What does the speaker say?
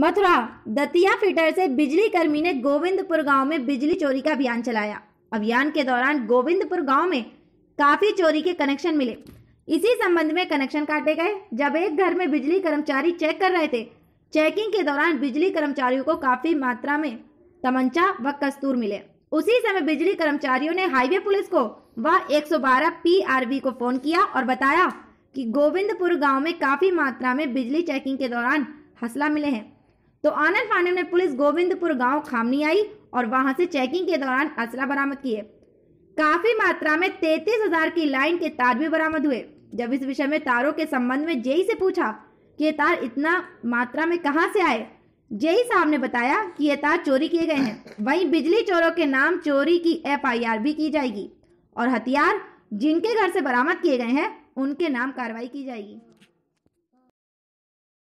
Mathura Datia fitter से बिजली कर्मी ने गोविंदपुर गांव में बिजली चोरी का अभियान चलाया अभियान के दौरान गोविंदपुर गांव में काफी चोरी के कनेक्शन मिले इसी संबंध में कनेक्शन काटे गए जब एक घर में बिजली कर्मचारी चेक कर रहे थे चेकिंग के दौरान बिजली कर्मचारियों को काफी मात्रा में तमंचा व कस्तूर मिले उसी समय बिजली कर्मचारियों ने हाईवे पुलिस को व 112 पीआरबी को फोन किया और बताया कि गोविंदपुर गांव में काफी मात्रा में बिजली चेकिंग के दौरान हसला मिले हैं तो आनंद फानंद में पुलिस गोविंदपुर गांव खामनी आई और वहां से चेकिंग के दौरान असला बरामद किए काफी मात्रा में तैतीस हजार की लाइन के तार भी बरामद हुए जब इस विषय में तारों के संबंध में जेई से पूछा कि ये तार इतना मात्रा में कहां से आए जेई साहब ने बताया कि ये तार चोरी किए गए हैं वहीं बिजली चोरों के नाम चोरी की एफआईआर भी की जाएगी और हथियार जिनके घर से बरामद किए गए हैं उनके नाम कार्रवाई की जाएगी